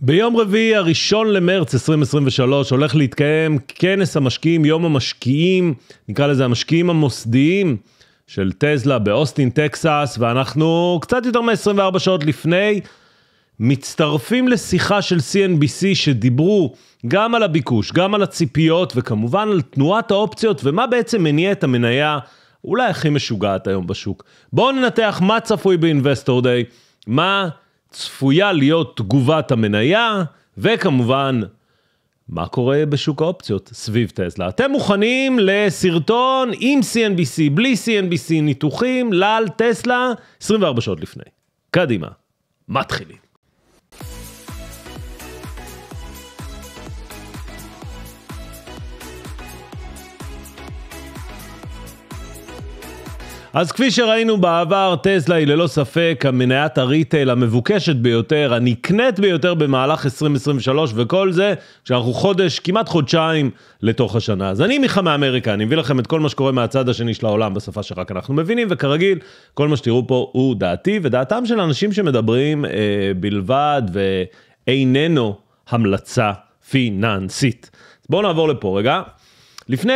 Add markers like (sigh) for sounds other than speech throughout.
ביום רביעי הראשון למרץ 2023 הולך להתקיים כנס המשקיעים, יום המשקיעים, נקרא לזה המשקיעים המוסדיים של טזלה באוסטין, טקסס, ואנחנו קצת יותר מ-24 שעות לפני מצטרפים לשיחה של CNBC שדיברו גם על הביקוש, גם על הציפיות וכמובן על תנועת האופציות ומה בעצם מניע את המניה אולי הכי משוגעת היום בשוק. בואו ננתח מה צפוי באינבסטור דיי, מה... צפויה להיות תגובת המניה, וכמובן, מה קורה בשוק האופציות סביב טסלה. אתם מוכנים לסרטון עם CNBC, בלי CNBC, ניתוחים, לל, טסלה, 24 שעות לפני. קדימה, מתחילים. אז כפי שראינו בעבר, טסלה היא ללא ספק המניית הריטייל המבוקשת ביותר, הנקנית ביותר במהלך 2023, וכל זה כשאנחנו חודש, כמעט חודשיים לתוך השנה. אז אני מיכה מאמריקה, אני מביא לכם את כל מה שקורה מהצד השני של העולם בשפה שרק אנחנו מבינים, וכרגיל, כל מה שתראו פה הוא דעתי, ודעתם של אנשים שמדברים אה, בלבד ואיננו המלצה פיננסית. בואו נעבור לפה רגע. לפני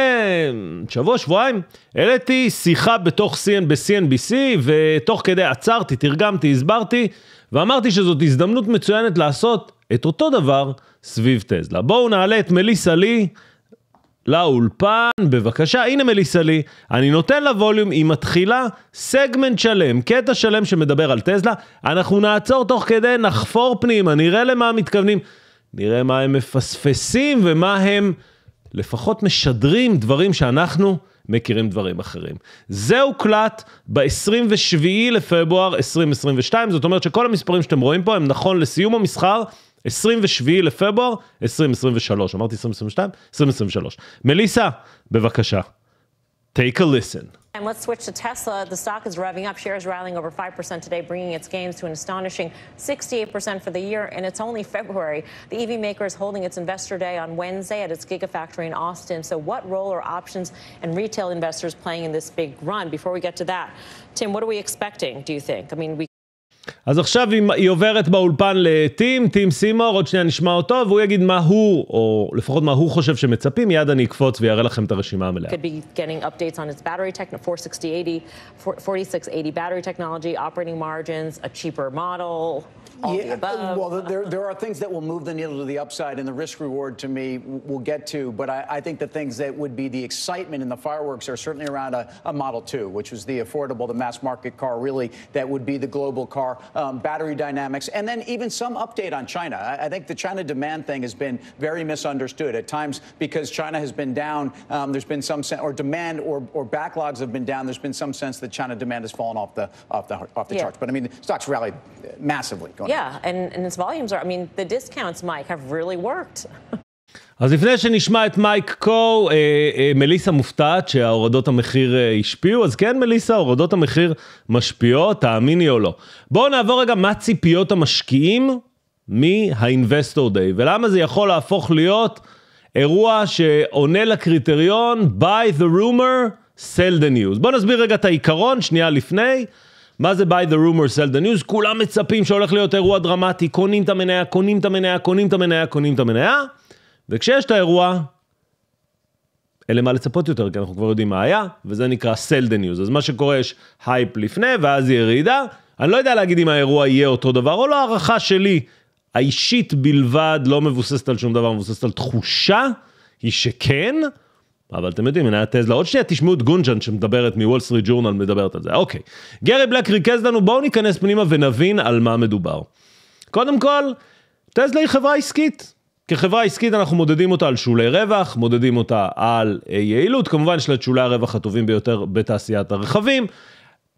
שבוע, שבועיים, העליתי שיחה בתוך CN, ב-CNBC, ותוך כדי עצרתי, תרגמתי, הסברתי, ואמרתי שזאת הזדמנות מצוינת לעשות את אותו דבר סביב טסלה. בואו נעלה את מליסה לי לאולפן, בבקשה, הנה מליסה לי, אני נותן לה ווליום, היא מתחילה סגמנט שלם, קטע שלם שמדבר על טסלה, אנחנו נעצור תוך כדי, נחפור פנימה, נראה למה מתכוונים, נראה מה הם מפספסים ומה הם... לפחות משדרים דברים שאנחנו מכירים דברים אחרים. זה הוקלט ב-27 לפברואר 2022, זאת אומרת שכל המספרים שאתם רואים פה הם נכון לסיום המסחר. 27 לפברואר 2023, אמרתי 2022? 2023. מליסה, בבקשה, take a listen. And let's switch to Tesla. The stock is revving up, shares rallying over 5% today, bringing its gains to an astonishing 68% for the year, and it's only February. The EV maker is holding its investor day on Wednesday at its Gigafactory in Austin. So, what role are options and retail investors playing in this big run? Before we get to that, Tim, what are we expecting, do you think? I mean, we אז עכשיו היא עוברת באולפן לטים, טים סימור, עוד שנייה נשמע אותו, והוא יגיד מה הוא, או לפחות מה הוא חושב שמצפים, מיד אני אקפוץ ואראה לכם את הרשימה המלאה. could be getting updates on its battery tech, 4680, 4680 battery technology, operating margins, a cheaper model, all yeah, the above? Well, there, there are things that will move the needle to the upside, and the risk reward to me we'll get to. But I, I think the things that would be the excitement and the fireworks are certainly around a, a, Model 2, which was the affordable, the mass market car, really, that would be the global car, um, battery dynamics, and then even some update on China. I, I, think the China demand thing has been very misunderstood at times because China has been down. Um, there's been some sense, or demand or, or backlogs have been down. There's been some sense that China demand has fallen off the off the off the yeah. charts. But I mean, stocks rallied uh, massively going. Yeah, and, and its volumes are, I mean, the discounts, Mike, have really worked. (laughs) אז לפני שנשמע את מייק קו, אה, אה, מליסה מופתעת שהורדות המחיר אה, השפיעו, אז כן מליסה, הורדות המחיר משפיעות, תאמיני או לא. בואו נעבור רגע מה ציפיות המשקיעים מהאינבסטור דיי, ולמה זה יכול להפוך להיות אירוע שעונה לקריטריון by the rumor, sell the news. בואו נסביר רגע את העיקרון, שנייה לפני. מה זה by the rumor, sell the news? כולם מצפים שהולך להיות אירוע דרמטי, קונים את המניה, קונים את המניה, קונים את המניה, קונים את המניה, וכשיש את האירוע, אין למה לצפות יותר, כי אנחנו כבר יודעים מה היה, וזה נקרא sell the news. אז מה שקורה, יש הייפ לפני, ואז היא ירידה. אני לא יודע להגיד אם האירוע יהיה אותו דבר או לא, הערכה שלי, האישית בלבד, לא מבוססת על שום דבר, מבוססת על תחושה, היא שכן. אבל אתם יודעים, מניית טסלה, עוד שנייה תשמעו את גונג'ן שמדברת מוול סטריט ג'ורנל מדברת על זה, אוקיי. גרי בלק ריכז לנו, בואו ניכנס פנימה ונבין על מה מדובר. קודם כל, טסלה היא חברה עסקית. כחברה עסקית אנחנו מודדים אותה על שולי רווח, מודדים אותה על אה, יעילות, כמובן יש לה את שולי הרווח הטובים ביותר בתעשיית הרכבים.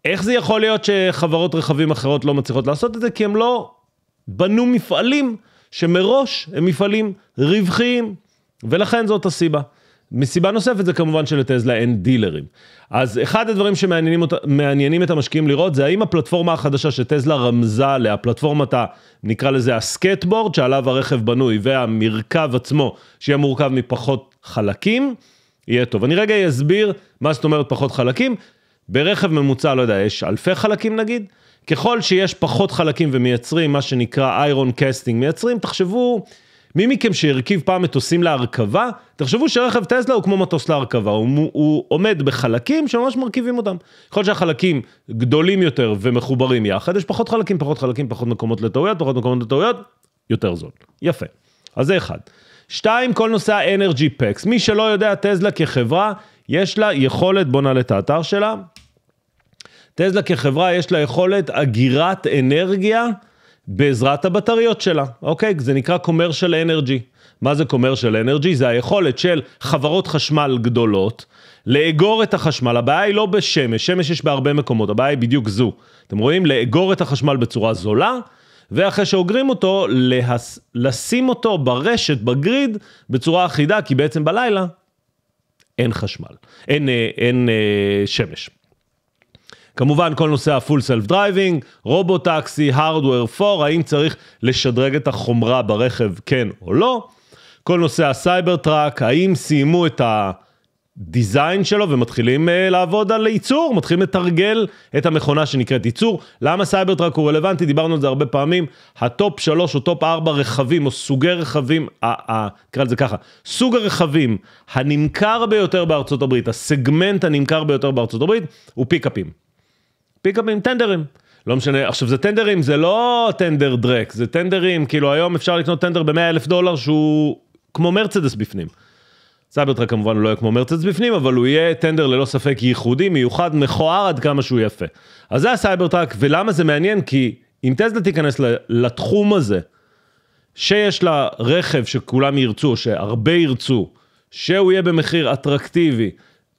איך זה יכול להיות שחברות רכבים אחרות לא מצליחות לעשות את זה? כי הם לא בנו מפעלים שמראש הם מפעלים רווחיים, ולכן זאת הסיבה. מסיבה נוספת זה כמובן שלטזלה אין דילרים. אז אחד הדברים שמעניינים אותה, את המשקיעים לראות זה האם הפלטפורמה החדשה שטזלה רמזה עליה, פלטפורמת ה... נקרא לזה הסקטבורד שעליו הרכב בנוי והמרכב עצמו שיהיה מורכב מפחות חלקים, יהיה טוב. אני רגע אסביר מה זאת אומרת פחות חלקים. ברכב ממוצע, לא יודע, יש אלפי חלקים נגיד, ככל שיש פחות חלקים ומייצרים מה שנקרא איירון קסטינג, מייצרים, תחשבו מי מכם שהרכיב פעם מטוסים להרכבה, תחשבו שרכב טסלה הוא כמו מטוס להרכבה, הוא, הוא עומד בחלקים שממש מרכיבים אותם. יכול להיות שהחלקים גדולים יותר ומחוברים יחד, יש פחות חלקים, פחות חלקים, פחות מקומות לטעויות, פחות מקומות לטעויות, יותר זול. יפה. אז זה אחד. שתיים, כל נושא האנרגי פקס. מי שלא יודע, טסלה כחברה, יש לה יכולת, בוא נעלה את האתר שלה. טסלה כחברה, יש לה יכולת אגירת אנרגיה. בעזרת הבטריות שלה, אוקיי? זה נקרא commercial energy. מה זה commercial energy? זה היכולת של חברות חשמל גדולות לאגור את החשמל. הבעיה היא לא בשמש, שמש יש בהרבה מקומות, הבעיה היא בדיוק זו. אתם רואים? לאגור את החשמל בצורה זולה, ואחרי שאוגרים אותו, להס... לשים אותו ברשת, בגריד, בצורה אחידה, כי בעצם בלילה אין חשמל, אין, אה, אין, אין אה, שמש. כמובן כל נושא הפול סלף דרייבינג, רובוטקסי, הארדוור 4, האם צריך לשדרג את החומרה ברכב כן או לא. כל נושא הסייבר טראק, האם סיימו את הדיזיין שלו ומתחילים uh, לעבוד על ייצור, מתחילים לתרגל את המכונה שנקראת ייצור. למה סייבר טראק הוא רלוונטי? דיברנו על זה הרבה פעמים. הטופ 3 או טופ 4 רכבים או סוגי רכבים, נקרא לזה ככה, סוג הרכבים הנמכר ביותר בארצות הברית, הסגמנט הנמכר ביותר בארצות הברית, הוא פיקאפים. פיקאפים, טנדרים. לא משנה, עכשיו זה טנדרים, זה לא טנדר דרק, זה טנדרים, כאילו היום אפשר לקנות טנדר ב-100 אלף דולר שהוא כמו מרצדס בפנים. סייברטרק כמובן לא יהיה כמו מרצדס בפנים, אבל הוא יהיה טנדר ללא ספק ייחודי, מיוחד, מכוער עד כמה שהוא יפה. אז זה הסייברטרק, ולמה זה מעניין? כי אם טסלה תיכנס לתחום הזה, שיש לה רכב שכולם ירצו, שהרבה ירצו, שהוא יהיה במחיר אטרקטיבי,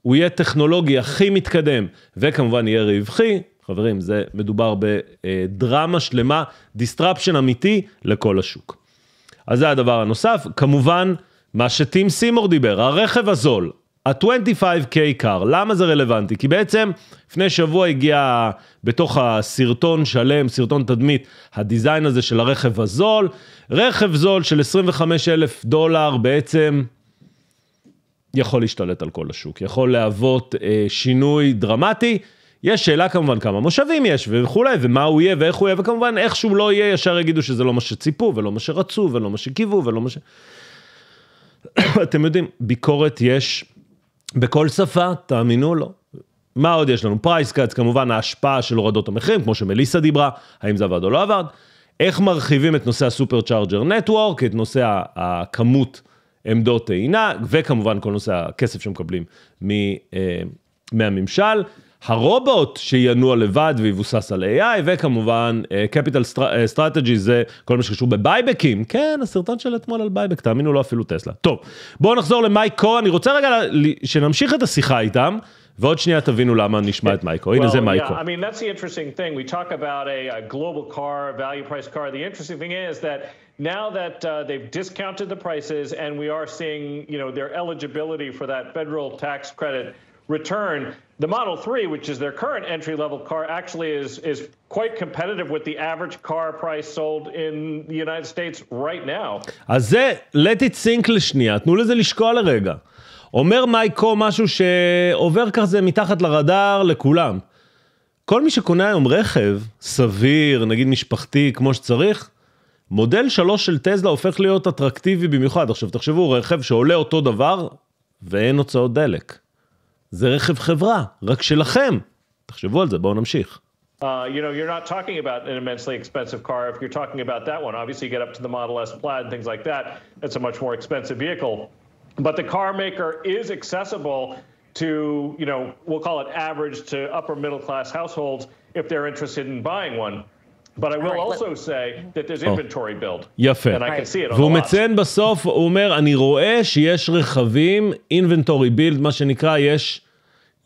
הוא יהיה טכנולוגי הכי מתקדם, וכמובן יהיה רווחי, חברים, זה מדובר בדרמה שלמה, disruption אמיתי לכל השוק. אז זה הדבר הנוסף. כמובן, מה שטים סימור דיבר, הרכב הזול, ה-25K car, למה זה רלוונטי? כי בעצם לפני שבוע הגיע בתוך הסרטון שלם, סרטון תדמית, הדיזיין הזה של הרכב הזול, רכב זול של 25 אלף דולר בעצם יכול להשתלט על כל השוק, יכול להוות אה, שינוי דרמטי. יש שאלה כמובן כמה מושבים יש וכולי, ומה הוא יהיה ואיך הוא יהיה, וכמובן איך שהוא לא יהיה, ישר יגידו שזה לא מה שציפו, ולא מה שרצו, ולא מה שקיוו, ולא מה ש... (coughs) אתם יודעים, ביקורת יש בכל שפה, תאמינו לו. לא. מה עוד יש לנו? פרייס קאץ, כמובן ההשפעה של הורדות המחירים, כמו שמליסה דיברה, האם זה עבד או לא עבד. איך מרחיבים את נושא הסופר צ'ארג'ר נטוורק, את נושא הכמות עמדות טעינה, וכמובן כל נושא הכסף שמקבלים אה, מהממשל. הרובוט שינוע לבד ויבוסס על AI, וכמובן capital strategy זה כל מה שקשור בבייבקים. כן, הסרטון של אתמול על בייבק, תאמינו לו אפילו טסלה. טוב, בואו נחזור למייק אני רוצה רגע שנמשיך את השיחה איתם. ועוד שנייה תבינו למה נשמע את מייקו, הנה זה מייקו. I mean, that's the interesting thing. We talk about a, a global car, value price car. The interesting thing is that now that uh, they've discounted the prices and we are seeing, you know, their eligibility for that federal tax credit return, the Model 3, which is their current entry level car, actually is is quite competitive with the average car price sold in the United States right now. אז זה, let it sink לשנייה, תנו לזה לשקוע לרגע. אומר מייקו משהו שעובר כזה מתחת לרדאר לכולם. כל מי שקונה היום רכב סביר, נגיד משפחתי, כמו שצריך, מודל 3 של טזלה הופך להיות אטרקטיבי במיוחד. עכשיו תחשבו, רכב שעולה אותו דבר ואין הוצאות דלק. זה רכב חברה, רק שלכם. תחשבו על זה, בואו נמשיך. Uh, you know, you're not talking about an immensely expensive car if you're talking about that one. Obviously, you get up to the Model S Plaid and things like that. It's a much more expensive vehicle. But the car maker is accessible to, you know, we'll call it average to upper middle class households if they're interested in buying one. But I will also say that there's oh. inventory build. יפה. And I can see it והוא מציין בסוף, הוא אומר, אני רואה שיש רכבים, inventory build, מה שנקרא, יש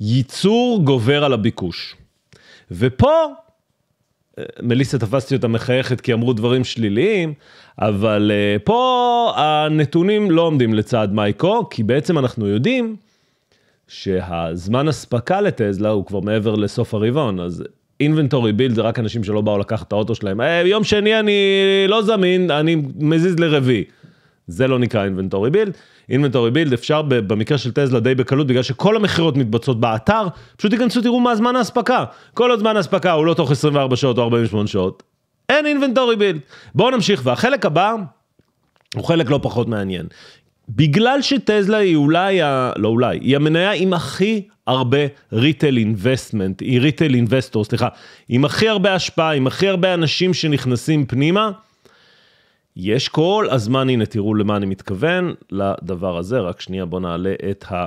ייצור גובר על הביקוש. ופה, אה, מליסה תפסתי אותה מחייכת כי אמרו דברים שליליים, אבל אה, פה הנתונים לא עומדים לצד מייקו, כי בעצם אנחנו יודעים שהזמן אספקה לטזלה הוא כבר מעבר לסוף הרבעון, אז אינבנטורי בילד זה רק אנשים שלא באו לקחת את האוטו שלהם, hey, אה, יום שני אני לא זמין, אני מזיז לרביעי. זה לא נקרא אינבנטורי בילד. אינבנטורי בילד אפשר במקרה של טסלה די בקלות, בגלל שכל המכירות מתבצעות באתר, פשוט תיכנסו תראו מה זמן האספקה. כל עוד זמן האספקה הוא לא תוך 24 שעות או 48 שעות, אין אינבנטורי בילד. בואו נמשיך, והחלק הבא הוא חלק לא פחות מעניין. בגלל שטזלה היא אולי, ה... לא אולי, היא המניה עם הכי הרבה ריטל אינבסטמנט, היא ריטל אינבסטור, סליחה, עם הכי הרבה השפעה, עם הכי הרבה אנשים שנכנסים פנימה, יש כל הזמן, הנה תראו למה אני מתכוון, לדבר הזה, רק שנייה בוא נעלה את, ה...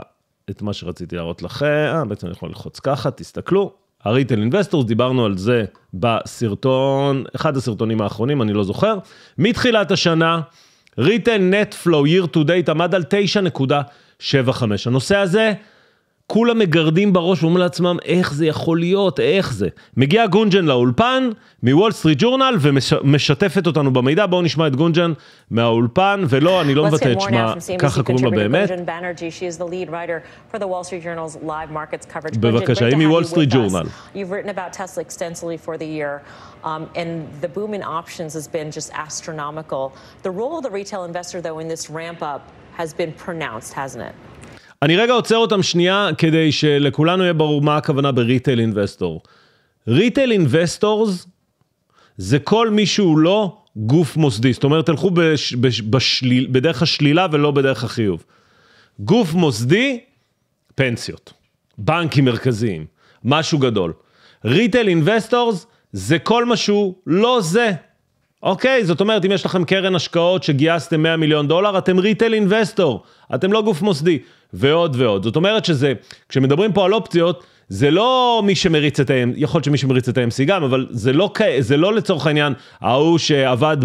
את מה שרציתי להראות לכם, אה, בעצם אני יכול ללחוץ ככה, תסתכלו, הריטל אינבסטורס, דיברנו על זה בסרטון, אחד הסרטונים האחרונים, אני לא זוכר, מתחילת השנה, ריטן נטפלו year to date עמד על 9.75. הנושא הזה כולם מגרדים בראש ואומרים לעצמם, איך זה יכול להיות, איך זה. מגיע גונג'ן לאולפן, מוול סטריט ג'ורנל, ומשתפת אותנו במידע. בואו נשמע את גונג'ן מהאולפן, ולא, אני לא מבטא את שמה, ככה קוראים לה באמת. בבקשה, היא מוול סטריט ג'ורנל. Um, and the boom in options has been just astronomical. The role of the retail investor, though, in this ramp up has been pronounced, hasn't it? אני רגע עוצר אותם שנייה כדי שלכולנו יהיה ברור מה הכוונה בריטייל אינבסטור. ריטייל אינבסטורס זה כל מי שהוא לא גוף מוסדי. זאת אומרת, תלכו בש, בש, בשליל, בדרך השלילה ולא בדרך החיוב. גוף מוסדי, פנסיות. בנקים מרכזיים, משהו גדול. ריטייל אינבסטורס זה כל מה שהוא לא זה. אוקיי, זאת אומרת, אם יש לכם קרן השקעות שגייסתם 100 מיליון דולר, אתם ריטל אינבסטור, אתם לא גוף מוסדי, ועוד ועוד. זאת אומרת שזה, כשמדברים פה על אופציות, זה לא מי שמריץ את ה-MC, יכול להיות שמי שמריץ את ה-MC גם, אבל זה לא, זה לא לצורך העניין ההוא שעבד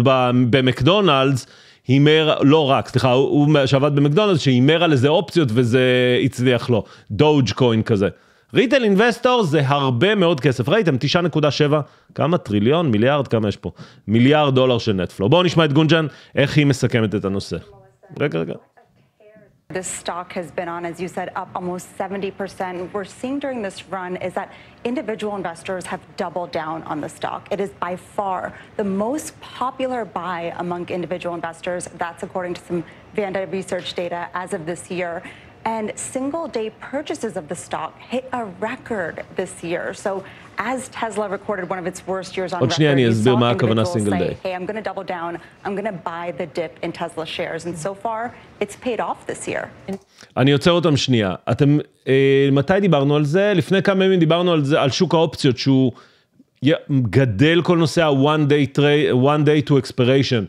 במקדונלדס, הימר, לא רק, סליחה, הוא שעבד במקדונלדס, שהימר על איזה אופציות וזה הצליח לו, דוג' קוין כזה. ריטל אינבסטור זה הרבה מאוד כסף. ראיתם, 9.7, כמה טריליון, מיליארד, כמה יש פה? מיליארד דולר של נטפלו. בואו נשמע את גונג'ן, איך היא מסכמת את הנושא. רגע, רגע. This stock has been on, as you said, up almost 70%. We're seeing during this run is that individual investors have doubled down on the stock. It is by far the most popular buy among individual investors. That's according to some Vanda research data as of this year. and single day purchases of the stock hit a record this year. So as Tesla recorded one of its worst years on record, you saw individuals say, hey, I'm going to double down. I'm going to buy the dip in Tesla shares. And so far, it's paid off this year. אני עוצר אותם שנייה. אתם, אה, מתי דיברנו על זה? לפני כמה ימים דיברנו על זה, על שוק האופציות, שהוא גדל כל נושא ה-one day, one day to expiration.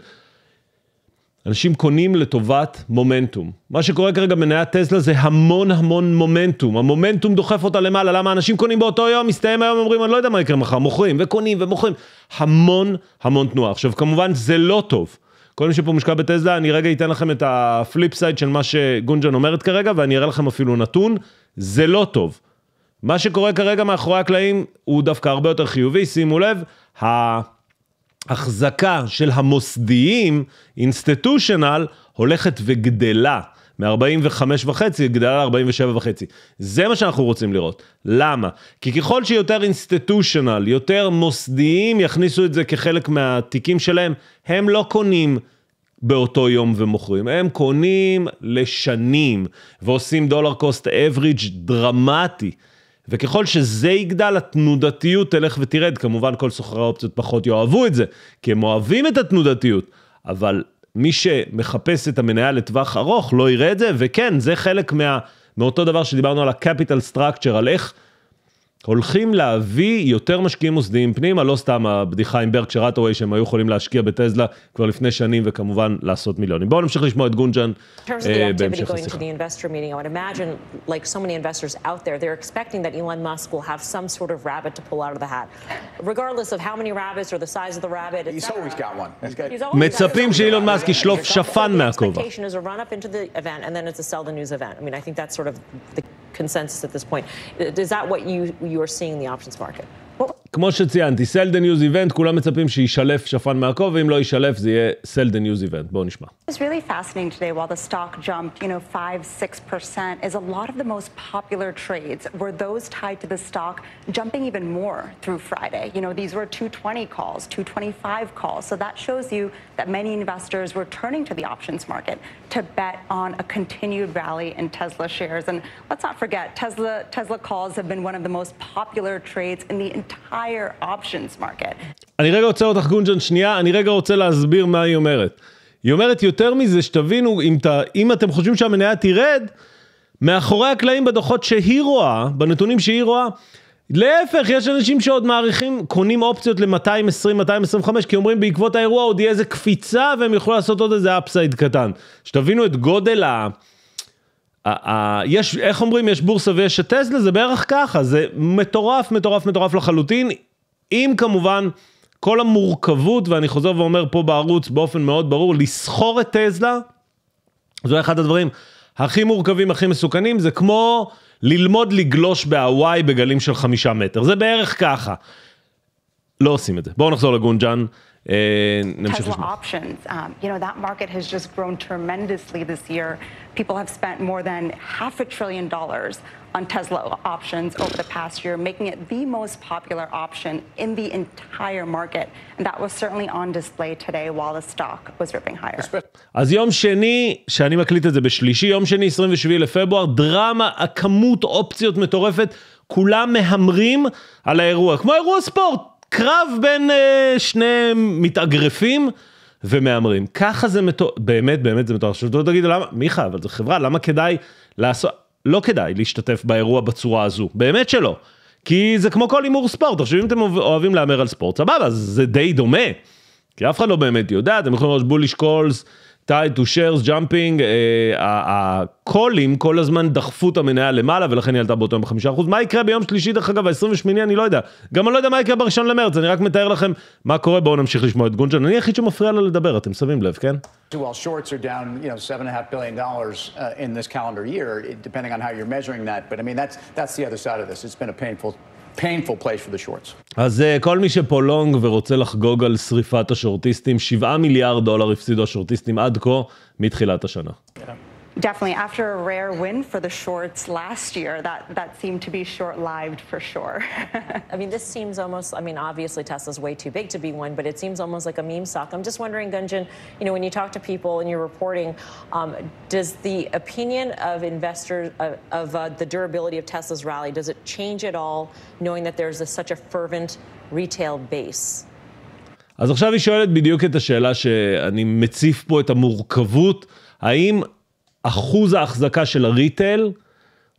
אנשים קונים לטובת מומנטום. מה שקורה כרגע במניית טסלה זה המון המון מומנטום. המומנטום דוחף אותה למעלה, למה אנשים קונים באותו יום, מסתיים היום, אומרים, אני לא יודע מה יקרה מחר, מוכרים וקונים ומוכרים. המון המון תנועה. עכשיו, כמובן, זה לא טוב. כל מי שפה מושקע בטסלה, אני רגע אתן לכם את הפליפ סייד של מה שגונג'ן אומרת כרגע, ואני אראה לכם אפילו נתון, זה לא טוב. מה שקורה כרגע מאחורי הקלעים הוא דווקא הרבה יותר חיובי, שימו לב, החזקה של המוסדיים, אינסטיטושנל, הולכת וגדלה. מ-45.5 גדלה ל-47.5. זה מה שאנחנו רוצים לראות. למה? כי ככל שיותר אינסטיטושנל, יותר מוסדיים יכניסו את זה כחלק מהתיקים שלהם, הם לא קונים באותו יום ומוכרים, הם קונים לשנים ועושים דולר קוסט אבריג' דרמטי. וככל שזה יגדל, התנודתיות תלך ותרד. כמובן, כל סוחרי האופציות פחות יאהבו את זה, כי הם אוהבים את התנודתיות, אבל מי שמחפש את המניה לטווח ארוך לא יראה את זה, וכן, זה חלק מה, מאותו דבר שדיברנו על ה-capital structure, על איך... הולכים להביא יותר משקיעים מוסדיים פנימה, לא סתם הבדיחה עם ברקשר רטווי שהם היו יכולים להשקיע בטזלה כבר לפני שנים וכמובן לעשות מיליונים. בואו נמשיך לשמוע את גונג'ן אה, בהמשך השיחה. מצפים שאילון מאסק ישלוף שפן מהכובע. consensus at this point. Is that what you you are seeing in the options market? כמו שציינתי, כולם מצפים שישלף שפן מהכובע, ואם לא זה יהיה בואו נשמע. It's really fascinating today, while the stock jumped, you know, 5-6%, is a lot of the most popular trades were those tied to the stock jumping even more through Friday. You know, these were 220 calls, 225 calls, so that shows you that many investors were turning to the options market to bet on a continued rally in Tesla shares. And let's not forget, Tesla, Tesla calls have been one of the most popular trades in the entire entire options market. אני רגע עוצר אותך גונג'ן שנייה, אני רגע רוצה להסביר מה היא אומרת. היא אומרת יותר מזה, שתבינו, אם, ת, אם אתם חושבים שהמניה תרד, מאחורי הקלעים בדוחות שהיא רואה, בנתונים שהיא רואה, להפך, יש אנשים שעוד מעריכים, קונים אופציות ל-220-225, כי אומרים בעקבות האירוע עוד יהיה איזה קפיצה והם יוכלו לעשות עוד איזה אפסייד קטן. שתבינו את גודל ה... יש, איך אומרים, יש בורסה ויש את טסלה, זה בערך ככה, זה מטורף, מטורף, מטורף לחלוטין, אם כמובן כל המורכבות, ואני חוזר ואומר פה בערוץ באופן מאוד ברור, לסחור את טסלה, זה אחד הדברים הכי מורכבים, הכי מסוכנים, זה כמו ללמוד לגלוש בהוואי בגלים של חמישה מטר, זה בערך ככה. לא עושים את זה. בואו נחזור לגונג'אן. Tesla options. Um, you know, that market has just grown tremendously this year. People have spent more than half a trillion dollars on Tesla options over the past year, making it the most popular option in the entire market. And that was certainly on display today while the stock was ripping higher. אז יום שני, שאני מקליט את זה בשלישי, יום שני 27 לפברואר, דרמה, הכמות אופציות מטורפת, כולם מהמרים על האירוע, כמו אירוע ספורט. קרב בין אה, שני מתאגרפים ומהמרים. ככה זה מתואר, באמת, באמת זה מתואר. עכשיו תגיד, למה, מיכה, אבל זו חברה, למה כדאי לעשות, לא כדאי להשתתף באירוע בצורה הזו, באמת שלא. כי זה כמו כל הימור ספורט, עכשיו אם אתם אוהבים להמר על ספורט, סבבה, זה די דומה. כי אף אחד לא באמת יודע, אתם יכולים לראות בוליש קולס. טייד טו שיירס jumping, אה, הקולים כל הזמן דחפו את המניה למעלה ולכן היא עלתה באותו יום בחמישה אחוז. מה יקרה ביום שלישי דרך אגב, ה-28 אני לא יודע. גם אני לא יודע מה יקרה בראשון למרץ, אני רק מתאר לכם מה קורה, בואו נמשיך לשמוע את גונג'ון. אני היחיד שמפריע לה לדבר, אתם שמים לב, כן? Well, shorts are down, you know, seven and a half billion dollars uh, in this calendar year, depending on how you're measuring that. But I mean, that's that's the other side of this. It's been a painful painful place for the shorts. אז אה, כל מי לונג ורוצה לחגוג על שריפת השורטיסטים, 7 מיליארד דולר הפסידו השורטיסטים עד כה, מתחילת השנה. Yeah. כן. Definitely. After a rare win for the shorts last year, that, that seemed to be short-lived for sure. (laughs) I mean, this seems almost, I mean, obviously Tesla's way too big to be one, but it seems almost like a meme stock. I'm just wondering, Gunjan, you know, when you talk to people and you're reporting, um, does the opinion of investors, uh, of uh, the durability of Tesla's rally, does it change at all, knowing that there's a, such a fervent retail base? אז עכשיו היא שואלת בדיוק את השאלה שאני מציף פה את המורכבות, האם אחוז ההחזקה של הריטל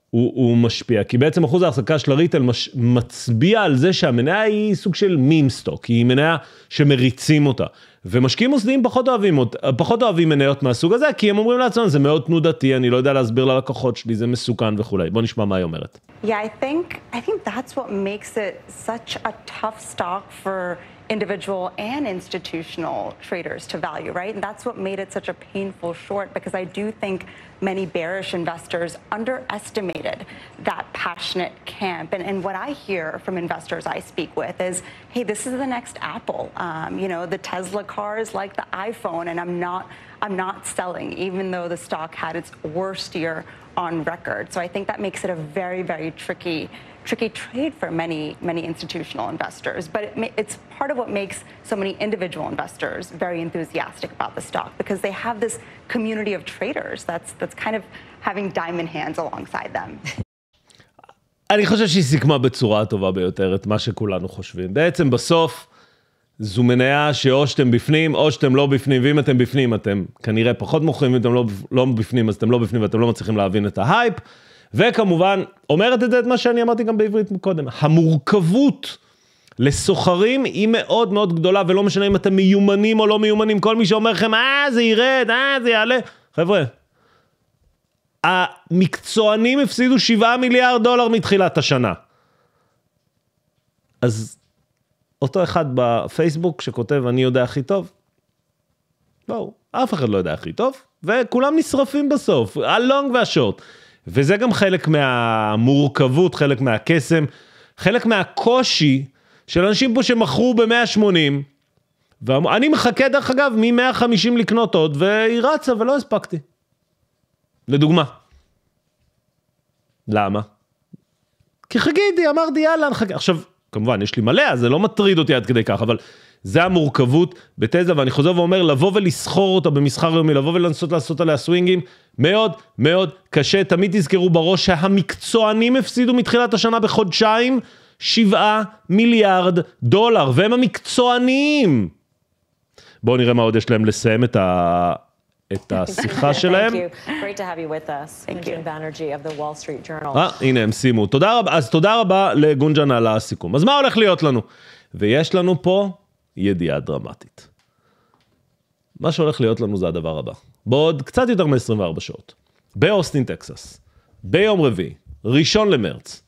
הוא, הוא משפיע. כי בעצם אחוז ההחזקה של הריטל מש, מצביע על זה שהמניה היא סוג של מימסטוק, היא מניה שמריצים אותה. ומשקיעים מוסדיים פחות אוהבים, פחות אוהבים מניות מהסוג הזה, כי הם אומרים לעצמם, זה מאוד תנודתי, אני לא יודע להסביר ללקוחות שלי, זה מסוכן וכולי. בוא נשמע מה היא אומרת. Yeah, I think, I think that's what makes it such a tough stock for... individual and institutional traders to value, right? And that's what made it such a painful short because I do think many bearish investors underestimated that passionate camp. And, and what I hear from investors I speak with is, hey, this is the next Apple. Um, you know, the Tesla car is like the iPhone, and I'm not, I'm not selling, even though the stock had its worst year on record. So I think that makes it a very, very tricky tricky trade for many, many institutional investors, but it it's part of what makes so many individual investors very enthusiastic about the stock because they have this community of traders that's, that's kind of having diamond hands alongside them. אני חושב שהיא סיכמה בצורה הטובה ביותר את מה שכולנו חושבים. בעצם בסוף, זו מניה שאו שאתם בפנים, או שאתם לא בפנים, ואם אתם בפנים, אתם כנראה פחות מוכרים, ואם אתם לא, לא בפנים, אז אתם לא בפנים ואתם לא מצליחים להבין את ההייפ. וכמובן, אומרת את זה את מה שאני אמרתי גם בעברית קודם, המורכבות לסוחרים היא מאוד מאוד גדולה, ולא משנה אם אתם מיומנים או לא מיומנים, כל מי שאומר לכם, אה, זה ירד, אה, זה יעלה, חבר'ה, המקצוענים הפסידו 7 מיליארד דולר מתחילת השנה. אז אותו אחד בפייסבוק שכותב, אני יודע הכי טוב, בואו, אף אחד לא יודע הכי טוב, וכולם נשרפים בסוף, הלונג והשורט. וזה גם חלק מהמורכבות, חלק מהקסם, חלק מהקושי של אנשים פה שמכרו ב-180, ואני מחכה, דרך אגב, מ-150 לקנות עוד, והיא רצה ולא הספקתי. לדוגמה. למה? כי חגיתי, אמרתי יאללה, נחכה. עכשיו, כמובן, יש לי מלא, אז זה לא מטריד אותי עד כדי כך, אבל זה המורכבות בטסלה, ואני חוזר ואומר, לבוא ולסחור אותה במסחר יומי, לבוא ולנסות לעשות עליה סווינגים, מאוד מאוד קשה. תמיד תזכרו בראש שהמקצוענים הפסידו מתחילת השנה בחודשיים 7 מיליארד דולר, והם המקצוענים. בואו נראה מה עוד יש להם לסיים את ה... את השיחה (laughs) שלהם. אה, הנה הם סיימו. תודה רבה, אז תודה רבה לגונג'ן על הסיכום. אז מה הולך להיות לנו? ויש לנו פה ידיעה דרמטית. מה שהולך להיות לנו זה הדבר הבא. בעוד קצת יותר מ-24 שעות, באוסטין, טקסס, ביום רביעי, ראשון למרץ,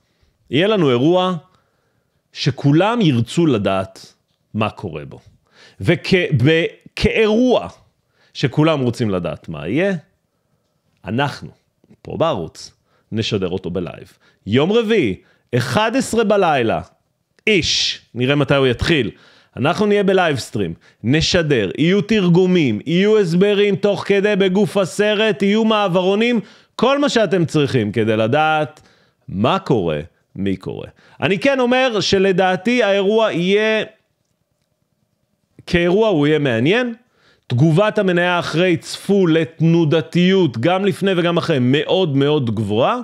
יהיה לנו אירוע שכולם ירצו לדעת מה קורה בו. וכאירוע וכ- שכולם רוצים לדעת מה יהיה, אנחנו, פה בערוץ, נשדר אותו בלייב. יום רביעי, 11 בלילה, איש, נראה מתי הוא יתחיל. אנחנו נהיה בלייבסטרים, נשדר, יהיו תרגומים, יהיו הסברים תוך כדי בגוף הסרט, יהיו מעברונים, כל מה שאתם צריכים כדי לדעת מה קורה, מי קורה. אני כן אומר שלדעתי האירוע יהיה, כאירוע הוא יהיה מעניין. תגובת המניה אחרי צפו לתנודתיות, גם לפני וגם אחרי, מאוד מאוד גבוהה,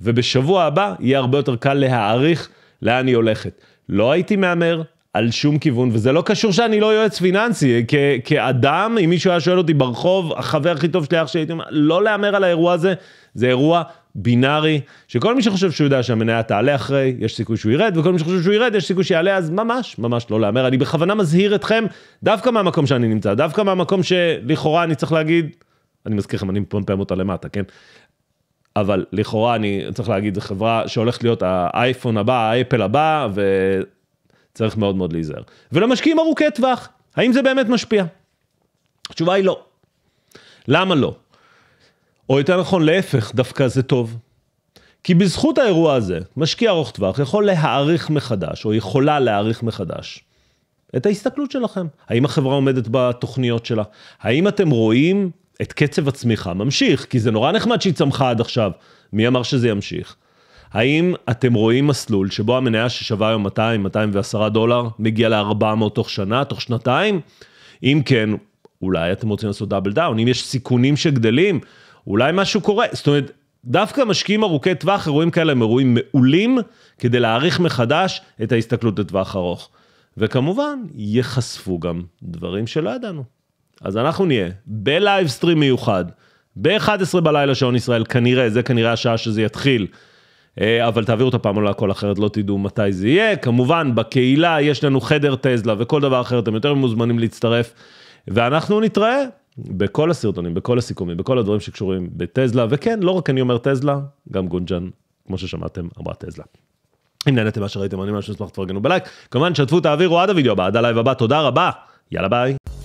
ובשבוע הבא יהיה הרבה יותר קל להעריך לאן היא הולכת. לא הייתי מהמר, על שום כיוון, וזה לא קשור שאני לא יועץ פיננסי. כ- כאדם, אם מישהו היה שואל אותי ברחוב, החבר הכי טוב שלי, אח שלי, לא להמר על האירוע הזה, זה אירוע בינארי, שכל מי שחושב שהוא יודע שהמניה תעלה אחרי, יש סיכוי שהוא ירד, וכל מי שחושב שהוא ירד, יש סיכוי שיעלה, אז ממש, ממש לא להמר. אני בכוונה מזהיר אתכם, דווקא מהמקום שאני נמצא, דווקא מהמקום שלכאורה אני צריך להגיד, אני מזכיר לכם, אני מפמפם אותה למטה, כן? אבל לכאורה אני צריך להגיד, זו חברה שהולכת להיות האייפון הבא, האפל הבא, ו... צריך מאוד מאוד להיזהר. ולמשקיעים ארוכי טווח, האם זה באמת משפיע? התשובה היא לא. למה לא? או יותר נכון, להפך, דווקא זה טוב. כי בזכות האירוע הזה, משקיע ארוך טווח יכול להעריך מחדש, או יכולה להעריך מחדש, את ההסתכלות שלכם. האם החברה עומדת בתוכניות שלה? האם אתם רואים את קצב הצמיחה ממשיך? כי זה נורא נחמד שהיא צמחה עד עכשיו, מי אמר שזה ימשיך? האם אתם רואים מסלול שבו המניה ששווה היום 200, 210 דולר, מגיע ל-400 תוך שנה, תוך שנתיים? אם כן, אולי אתם רוצים לעשות דאבל דאון, אם יש סיכונים שגדלים, אולי משהו קורה. זאת אומרת, דווקא משקיעים ארוכי טווח, אירועים כאלה הם אירועים מעולים כדי להעריך מחדש את ההסתכלות לטווח ארוך. וכמובן, ייחשפו גם דברים שלא ידענו. אז אנחנו נהיה בלייב סטרים מיוחד, ב-11 בלילה שעון ישראל, כנראה, זה כנראה השעה שזה יתחיל. אה, אבל תעבירו את הפעם על הכל אחרת, לא תדעו מתי זה יהיה. כמובן, בקהילה יש לנו חדר טזלה וכל דבר אחר, אתם יותר מוזמנים להצטרף. ואנחנו נתראה בכל הסרטונים, בכל הסיכומים, בכל הדברים שקשורים בטזלה. וכן, לא רק אני אומר טזלה, גם גונג'ן, כמו ששמעתם, אמרה טזלה. אם נהנתם מה שראיתם, אני ממש אשמח שתפרגנו בלייק. כמובן, שתפו, תעבירו עד הוידאו הבא, עד הלייב הבא, תודה רבה, יאללה ביי.